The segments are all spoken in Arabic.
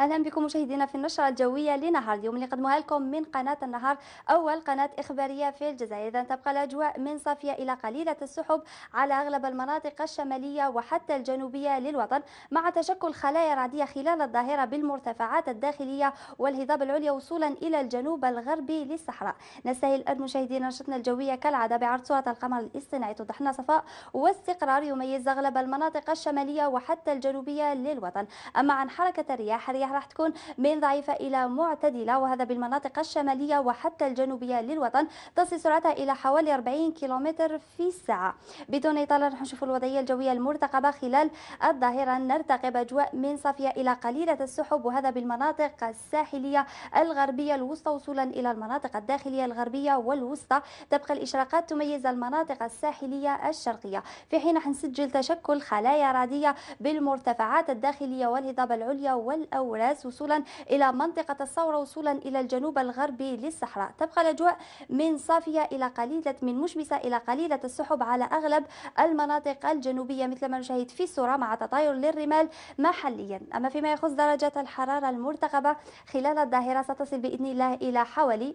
اهلا بكم مشاهدينا في النشره الجويه لنهار اليوم اللي نقدموها لكم من قناه النهار اول قناه اخباريه في الجزائر اذا تبقى الاجواء من صافيه الى قليله السحب على اغلب المناطق الشماليه وحتى الجنوبيه للوطن مع تشكل خلايا رعديه خلال الظاهره بالمرتفعات الداخليه والهضاب العليا وصولا الى الجنوب الغربي للصحراء نستهل الان مشاهدينا نشرتنا الجويه كالعاده بعرض صوره القمر الاصطناعي توضح لنا صفاء واستقرار يميز اغلب المناطق الشماليه وحتى الجنوبيه للوطن اما عن حركه الرياح الرياح راح تكون من ضعيفة إلى معتدلة وهذا بالمناطق الشمالية وحتى الجنوبية للوطن تصل سرعتها إلى حوالي 40 كيلومتر في الساعة بدون إطالة راح نشوف الوضعية الجوية المرتقبة خلال الظهيرة نرتقب أجواء من صافية إلى قليلة السحب وهذا بالمناطق الساحلية الغربية الوسطى وصولا إلى المناطق الداخلية الغربية والوسطى تبقى الإشراقات تميز المناطق الساحلية الشرقية في حين حنسجل تشكل خلايا راديه بالمرتفعات الداخلية والهضاب العليا والأوراق الفولاذ وصولا إلى منطقة الثورة وصولا إلى الجنوب الغربي للصحراء تبقى الأجواء من صافية إلى قليلة من مشمسة إلى قليلة السحب على أغلب المناطق الجنوبية مثل ما نشاهد في الصورة مع تطاير للرمال محليا أما فيما يخص درجات الحرارة المرتقبة خلال الظاهرة ستصل بإذن الله إلى حوالي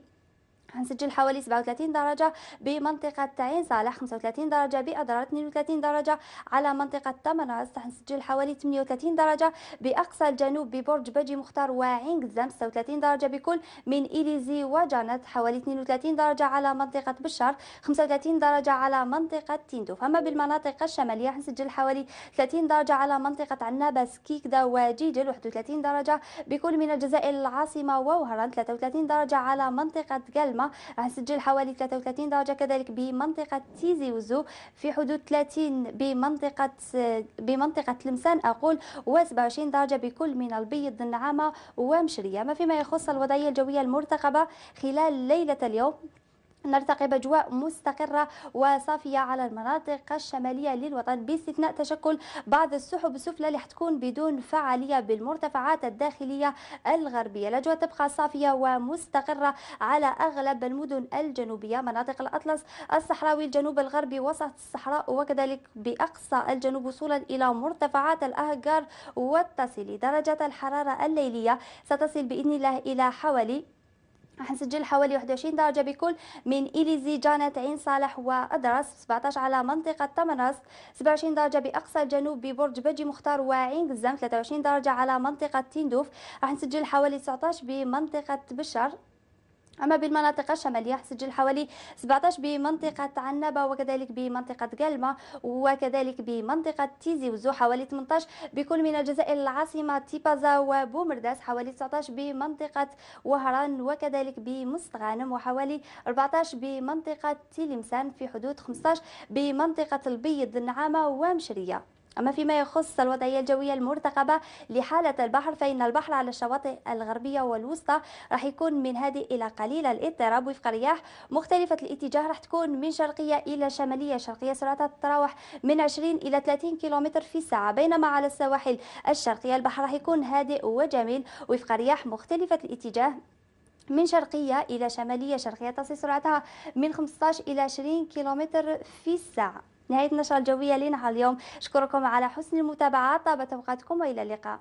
هنسجل حوالي 37 درجة بمنطقة عين صالح 35 درجة بأضرار 32 درجة على منطقة تمنرس هنسجل حوالي 38 درجة بأقصى الجنوب ببرج بجي مختار وعين قزام 36 درجة بكل من إليزي وجانت حوالي 32 درجة على منطقة بشار 35 درجة على منطقة تيندو فما بالمناطق الشمالية هنسجل حوالي 30 درجة على منطقة عنابة سكيكدا وجيجل 31 درجة بكل من الجزائر العاصمة ووهران 33 درجة على منطقة قلمة القمة راح نسجل حوالي 33 درجة كذلك بمنطقة تيزي وزو في حدود 30 بمنطقة بمنطقة لمسان أقول و27 درجة بكل من البيض النعامة ومشرية ما فيما يخص الوضعية الجوية المرتقبة خلال ليلة اليوم نرتقي بأجواء مستقرة وصافية على المناطق الشمالية للوطن باستثناء تشكل بعض السحب السفلى اللي حتكون بدون فعالية بالمرتفعات الداخلية الغربية الأجواء تبقى صافية ومستقرة على أغلب المدن الجنوبية مناطق الأطلس الصحراوي الجنوب الغربي وسط الصحراء وكذلك بأقصى الجنوب وصولا إلى مرتفعات الأهجار والتصل درجة الحرارة الليلية ستصل بإذن الله إلى حوالي راح نسجل حوالي 21 درجة بكل من إليزي جانت عين صالح وأدرس 17 على منطقة تمنرس 27 درجة بأقصى الجنوب ببرج بجي مختار وعين قزام 23 درجة على منطقة تندوف راح نسجل حوالي 19 بمنطقة بشر أما بالمناطق الشمالية سجل حوالي 17 بمنطقة عنابة وكذلك بمنطقة قلمة وكذلك بمنطقة تيزي وزو حوالي 18 بكل من الجزائر العاصمة تيبازا وبومرداس حوالي 19 بمنطقة وهران وكذلك بمستغانم وحوالي 14 بمنطقة تيلمسان في حدود 15 بمنطقة البيض النعامة ومشرية أما فيما يخص الوضعية الجوية المرتقبة لحالة البحر فإن البحر على الشواطئ الغربية والوسطى راح يكون من هادئ إلى قليل الاضطراب وفق رياح مختلفة الاتجاه راح تكون من شرقية إلى شمالية شرقية سرعتها تتراوح من 20 إلى 30 كم في الساعة بينما على السواحل الشرقية البحر راح يكون هادئ وجميل وفق رياح مختلفة الاتجاه من شرقية إلى شمالية شرقية تصل سرعتها من 15 إلى 20 كم في الساعة نهاية النشرة الجوية لنا اليوم شكركم على حسن المتابعة طابت أوقاتكم وإلى اللقاء